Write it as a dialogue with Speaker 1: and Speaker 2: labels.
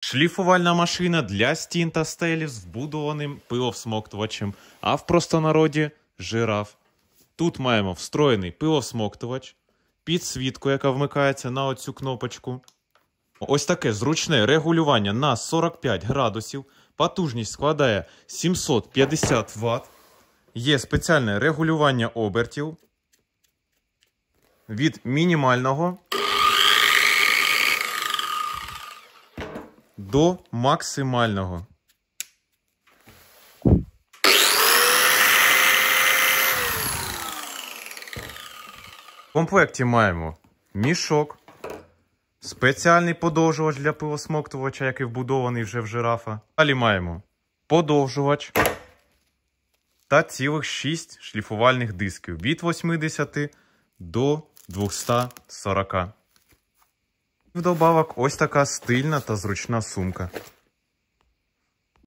Speaker 1: Шліфувальна машина для стін та стелі з вбудованим пиловсмоктувачем, а в простонароді жираф. Тут маємо встроєний пиловсмоктувач, підсвітку, яка вмикається на оцю кнопочку. Ось таке зручне регулювання на 45 градусів. Потужність складає 750 Вт. Є спеціальне регулювання обертів від мінімального до максимального. В комплекті маємо мішок, спеціальний подовжувач для пилосмоктувача, який вбудований вже в жирафа. Далі маємо подовжувач та цілих 6 шліфувальних дисків від 80 до 240. Вдобавок ось така стильна та зручна сумка.